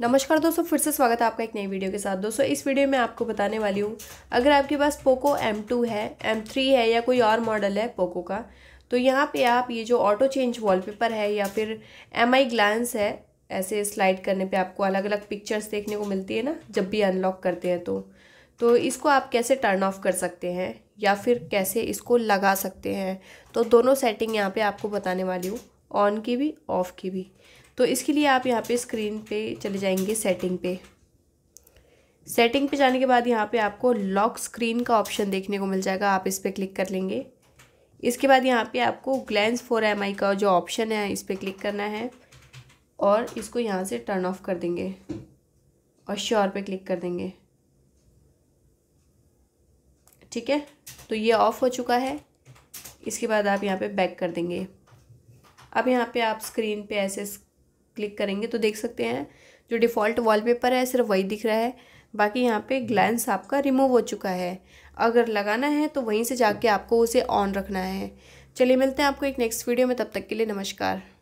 नमस्कार दोस्तों फिर से स्वागत है आपका एक नई वीडियो के साथ दोस्तों इस वीडियो में आपको बताने वाली हूँ अगर आपके पास पोको M2 है M3 है या कोई और मॉडल है पोको का तो यहाँ पे आप ये जो ऑटो चेंज वॉलपेपर है या फिर एम आई ग्लांस है ऐसे स्लाइड करने पे आपको अलग अलग पिक्चर्स देखने को मिलती है ना जब भी अनलॉक करते हैं तो तो इसको आप कैसे टर्न ऑफ कर सकते हैं या फिर कैसे इसको लगा सकते हैं तो दोनों सेटिंग यहाँ पर आपको बताने वाली हूँ ऑन की भी ऑफ़ की भी तो इसके लिए आप यहाँ पे स्क्रीन पे चले जाएंगे सेटिंग पे सेटिंग पे जाने के बाद यहाँ पे आपको लॉक स्क्रीन का ऑप्शन देखने को मिल जाएगा आप इस पर क्लिक कर लेंगे इसके बाद यहाँ पे आपको ग्लैंस फोर एम आई का जो ऑप्शन है इस पर क्लिक करना है और इसको यहाँ से टर्न ऑफ कर देंगे और श्योर पे क्लिक कर देंगे ठीक है तो ये ऑफ़ हो चुका है इसके बाद आप यहाँ पे बैक कर देंगे अब यहाँ पे आप स्क्रीन पे ऐसे क्लिक करेंगे तो देख सकते हैं जो डिफ़ॉल्ट वॉलपेपर है सिर्फ वही दिख रहा है बाकी यहाँ पे ग्लैंस आपका रिमूव हो चुका है अगर लगाना है तो वहीं से जाके आपको उसे ऑन रखना है चलिए मिलते हैं आपको एक नेक्स्ट वीडियो में तब तक के लिए नमस्कार